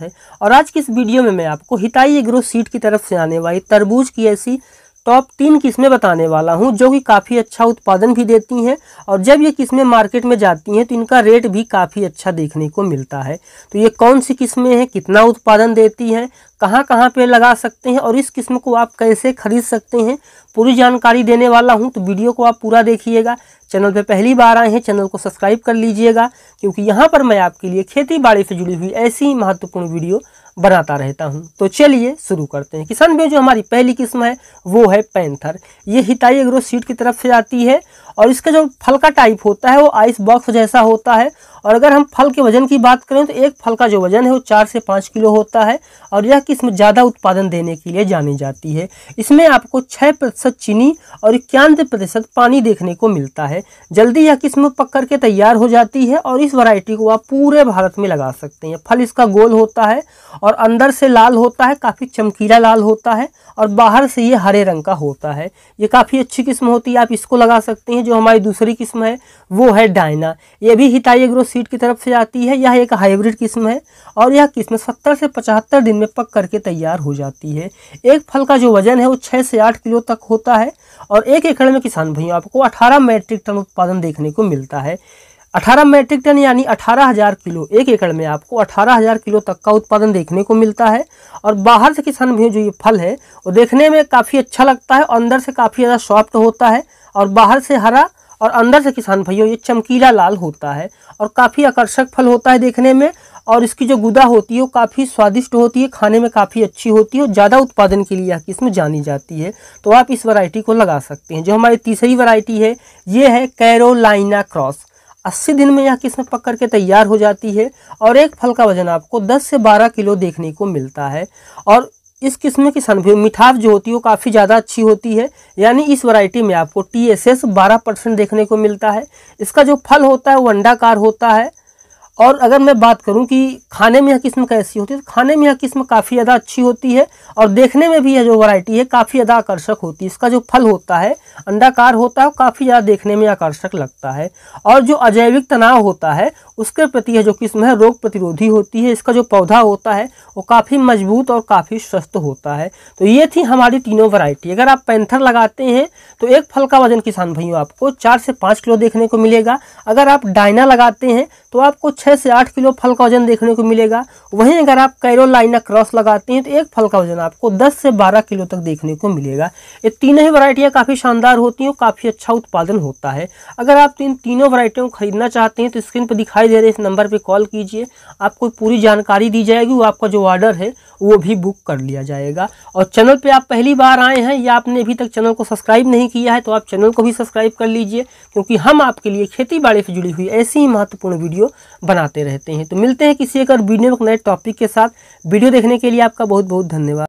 है और आज की इस वीडियो में मैं आपको हिताई एग्रो सीट की तरफ से आने वाली तरबूज की ऐसी टॉप तो तीन किस्में बताने वाला हूँ जो कि काफ़ी अच्छा उत्पादन भी देती हैं और जब ये किस्में मार्केट में जाती हैं तो इनका रेट भी काफ़ी अच्छा देखने को मिलता है तो ये कौन सी किस्में हैं कितना उत्पादन देती हैं कहाँ कहाँ पे लगा सकते हैं और इस किस्म को आप कैसे खरीद सकते हैं पूरी जानकारी देने वाला हूँ तो वीडियो को आप पूरा देखिएगा चैनल पर पहली बार आए हैं चैनल को सब्सक्राइब कर लीजिएगा क्योंकि यहाँ पर मैं आपके लिए खेती बाड़ी से जुड़ी हुई ऐसी महत्वपूर्ण वीडियो बनाता रहता हूँ तो चलिए शुरू करते हैं किसान भाई जो हमारी पहली किस्म है वो है पैंथर ये हिताई एग्रो सीड की तरफ से आती है और इसका जो फल का टाइप होता है वो आइस बॉक्स जैसा होता है और अगर हम फल के वजन की बात करें तो एक फल का जो वजन है वो चार से पाँच किलो होता है और यह किस्म ज़्यादा उत्पादन देने के लिए जानी जाती है इसमें आपको छः प्रतिशत चीनी और इक्यानवे प्रतिशत पानी देखने को मिलता है जल्दी यह किस्म पक के तैयार हो जाती है और इस वैरायटी को आप पूरे भारत में लगा सकते हैं फल इसका गोल होता है और अंदर से लाल होता है काफ़ी चमकीला लाल होता है और बाहर से ये हरे रंग का होता है ये काफ़ी अच्छी किस्म होती है आप इसको लगा सकते हैं जो हमारी दूसरी किस्म है वो है डायना ये भी हिताई एग्रो सीड की तरफ से आती है यह एक हाइब्रिड किस्म है और यह किस्म सत्तर से पचहत्तर दिन में पक करके तैयार हो जाती है एक फल का जो वजन है वो छः से आठ किलो तक होता है और एक एकड़ में किसान भाइयों आपको अठारह मैट्रिक टन उत्पादन देखने को मिलता है अठारह मैट्रिक टन यानी अठारह हज़ार किलो एक एकड़ में आपको अठारह हज़ार किलो तक का उत्पादन देखने को मिलता है और बाहर से किसान भाइयों जो ये फल है वो देखने में काफ़ी अच्छा लगता है और अंदर से काफ़ी ज़्यादा सॉफ्ट होता है और बाहर से हरा और अंदर से किसान भाइयों ये चमकीला लाल होता है और काफ़ी आकर्षक फल होता है देखने में और इसकी जो गुदा होती है वो काफ़ी स्वादिष्ट होती है खाने में काफ़ी अच्छी होती है और ज़्यादा उत्पादन के लिए यह किस्म जानी जाती है तो आप इस वरायटी को लगा सकते हैं जो हमारी तीसरी वरायटी है ये है कैरोलाइना क्रॉस अस्सी दिन में यह किस्म पक करके तैयार हो जाती है और एक फल का वजन आपको 10 से 12 किलो देखने को मिलता है और इस किस्म की सनफ्यू मिठास जो होती है वो काफ़ी ज़्यादा अच्छी होती है यानी इस वैरायटी में आपको टी एस एस बारह परसेंट देखने को मिलता है इसका जो फल होता है वो अंडाकार होता है और अगर मैं बात करूं कि खाने में यह किस्म कैसी होती है तो खाने में यह किस्म काफ़ी ज़्यादा अच्छी होती है और देखने में भी यह जो वैरायटी है काफ़ी ज़्यादा आकर्षक होती है इसका जो फल होता है अंडाकार होता है वो काफ़ी ज़्यादा देखने में आकर्षक लगता है और जो अजैविक तनाव होता है उसके प्रति यह जो किस्म है रोग प्रतिरोधी होती है इसका जो पौधा होता है वो काफ़ी मजबूत और काफ़ी स्वस्थ होता है तो ये थी हमारी तीनों वरायटी अगर आप पैंथर लगाते हैं तो एक फल का वजन किसान भाइयों आपको चार से पाँच किलो देखने को मिलेगा अगर आप डायना लगाते हैं तो आपको छः छः से आठ किलो फल का वजन देखने को मिलेगा वहीं अगर आप कैरोलाइना क्रॉस लगाते हैं तो एक फल का वजन आपको दस से बारह किलो तक देखने को मिलेगा ये तीनों ही वरायटियाँ काफ़ी शानदार होती हैं और काफ़ी अच्छा उत्पादन होता है अगर आप इन तीनों वरायटियों को खरीदना चाहते हैं तो स्क्रीन पर दिखाई दे रहे इस नंबर पर कॉल कीजिए आपको पूरी जानकारी दी जाएगी वो आपका जो ऑर्डर है वो भी बुक कर लिया जाएगा और चैनल पर आप पहली बार आए हैं या आपने अभी तक चैनल को सब्सक्राइब नहीं किया है तो आप चैनल को भी सब्सक्राइब कर लीजिए क्योंकि हम आपके लिए खेती बाड़ी से जुड़ी हुई ऐसी ही महत्वपूर्ण वीडियो बनाते रहते हैं तो मिलते हैं किसी एक और वीडियो में नए टॉपिक के साथ वीडियो देखने के लिए आपका बहुत बहुत धन्यवाद